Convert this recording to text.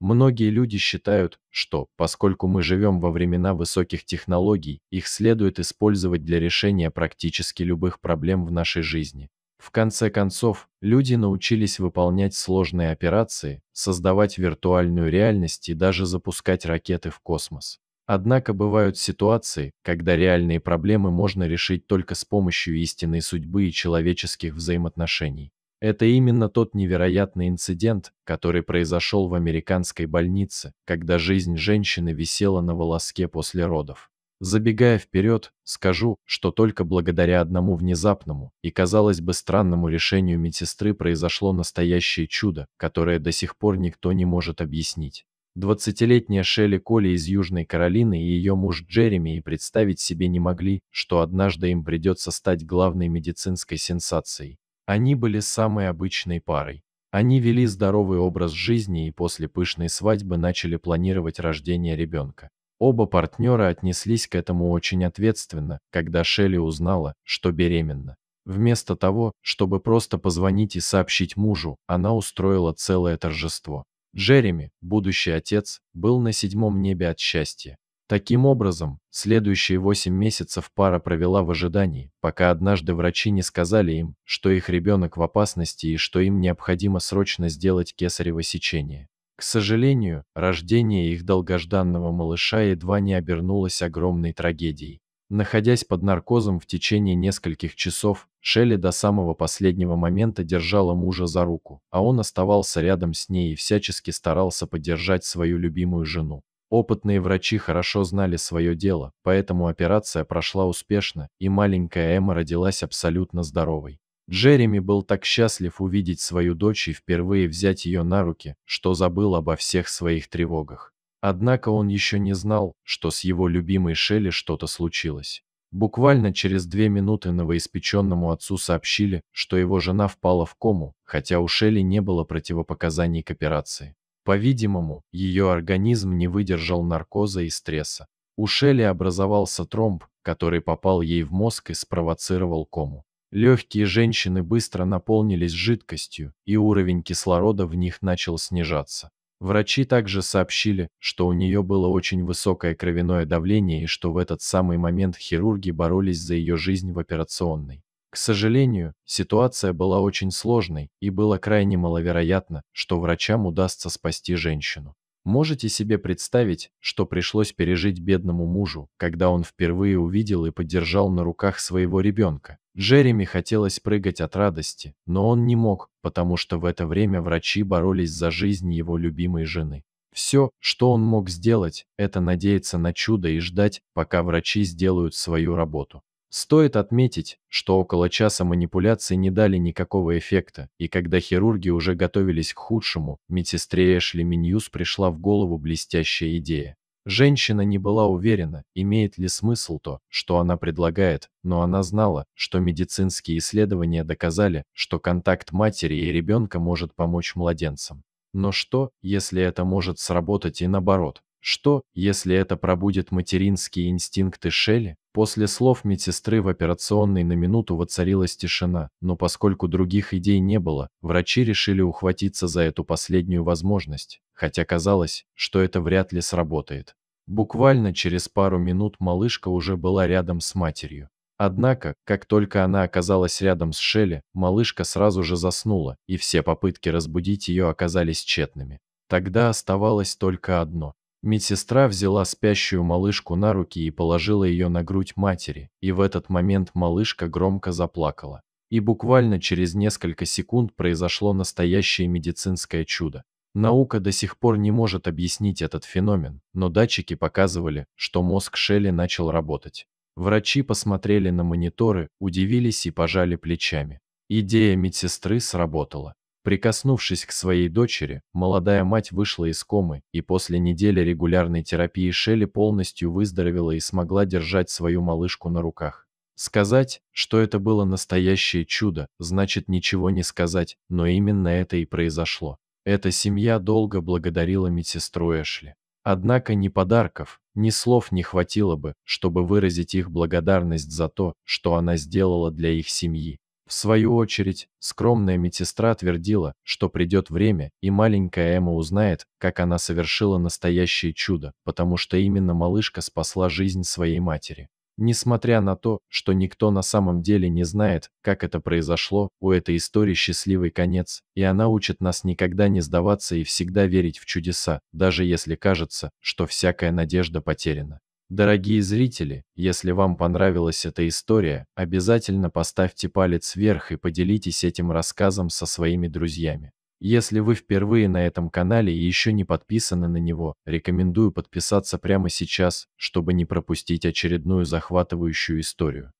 Многие люди считают, что, поскольку мы живем во времена высоких технологий, их следует использовать для решения практически любых проблем в нашей жизни. В конце концов, люди научились выполнять сложные операции, создавать виртуальную реальность и даже запускать ракеты в космос. Однако бывают ситуации, когда реальные проблемы можно решить только с помощью истинной судьбы и человеческих взаимоотношений. Это именно тот невероятный инцидент, который произошел в американской больнице, когда жизнь женщины висела на волоске после родов. Забегая вперед, скажу, что только благодаря одному внезапному и, казалось бы, странному решению медсестры произошло настоящее чудо, которое до сих пор никто не может объяснить. 20-летняя Шелли Колли из Южной Каролины и ее муж Джереми и представить себе не могли, что однажды им придется стать главной медицинской сенсацией. Они были самой обычной парой. Они вели здоровый образ жизни и после пышной свадьбы начали планировать рождение ребенка. Оба партнера отнеслись к этому очень ответственно, когда Шелли узнала, что беременна. Вместо того, чтобы просто позвонить и сообщить мужу, она устроила целое торжество. Джереми, будущий отец, был на седьмом небе от счастья. Таким образом, следующие 8 месяцев пара провела в ожидании, пока однажды врачи не сказали им, что их ребенок в опасности и что им необходимо срочно сделать кесарево сечение. К сожалению, рождение их долгожданного малыша едва не обернулось огромной трагедией. Находясь под наркозом в течение нескольких часов, Шелли до самого последнего момента держала мужа за руку, а он оставался рядом с ней и всячески старался поддержать свою любимую жену. Опытные врачи хорошо знали свое дело, поэтому операция прошла успешно, и маленькая Эмма родилась абсолютно здоровой. Джереми был так счастлив увидеть свою дочь и впервые взять ее на руки, что забыл обо всех своих тревогах. Однако он еще не знал, что с его любимой Шелли что-то случилось. Буквально через две минуты новоиспеченному отцу сообщили, что его жена впала в кому, хотя у Шелли не было противопоказаний к операции. По-видимому, ее организм не выдержал наркоза и стресса. У Шелли образовался тромб, который попал ей в мозг и спровоцировал кому. Легкие женщины быстро наполнились жидкостью, и уровень кислорода в них начал снижаться. Врачи также сообщили, что у нее было очень высокое кровяное давление и что в этот самый момент хирурги боролись за ее жизнь в операционной. К сожалению, ситуация была очень сложной, и было крайне маловероятно, что врачам удастся спасти женщину. Можете себе представить, что пришлось пережить бедному мужу, когда он впервые увидел и поддержал на руках своего ребенка. Джереми хотелось прыгать от радости, но он не мог, потому что в это время врачи боролись за жизнь его любимой жены. Все, что он мог сделать, это надеяться на чудо и ждать, пока врачи сделают свою работу. Стоит отметить, что около часа манипуляции не дали никакого эффекта, и когда хирурги уже готовились к худшему, медсестре Эшли Миньюз пришла в голову блестящая идея. Женщина не была уверена, имеет ли смысл то, что она предлагает, но она знала, что медицинские исследования доказали, что контакт матери и ребенка может помочь младенцам. Но что, если это может сработать и наоборот? Что, если это пробудет материнские инстинкты Шелли? После слов медсестры в операционной на минуту воцарилась тишина, но поскольку других идей не было, врачи решили ухватиться за эту последнюю возможность, хотя казалось, что это вряд ли сработает. Буквально через пару минут малышка уже была рядом с матерью. Однако, как только она оказалась рядом с Шелли, малышка сразу же заснула, и все попытки разбудить ее оказались тщетными. Тогда оставалось только одно Медсестра взяла спящую малышку на руки и положила ее на грудь матери, и в этот момент малышка громко заплакала. И буквально через несколько секунд произошло настоящее медицинское чудо. Наука до сих пор не может объяснить этот феномен, но датчики показывали, что мозг Шелли начал работать. Врачи посмотрели на мониторы, удивились и пожали плечами. Идея медсестры сработала. Прикоснувшись к своей дочери, молодая мать вышла из комы, и после недели регулярной терапии Шелли полностью выздоровела и смогла держать свою малышку на руках. Сказать, что это было настоящее чудо, значит ничего не сказать, но именно это и произошло. Эта семья долго благодарила медсестру Эшли. Однако ни подарков, ни слов не хватило бы, чтобы выразить их благодарность за то, что она сделала для их семьи. В свою очередь, скромная медсестра твердила, что придет время, и маленькая Эмма узнает, как она совершила настоящее чудо, потому что именно малышка спасла жизнь своей матери. Несмотря на то, что никто на самом деле не знает, как это произошло, у этой истории счастливый конец, и она учит нас никогда не сдаваться и всегда верить в чудеса, даже если кажется, что всякая надежда потеряна. Дорогие зрители, если вам понравилась эта история, обязательно поставьте палец вверх и поделитесь этим рассказом со своими друзьями. Если вы впервые на этом канале и еще не подписаны на него, рекомендую подписаться прямо сейчас, чтобы не пропустить очередную захватывающую историю.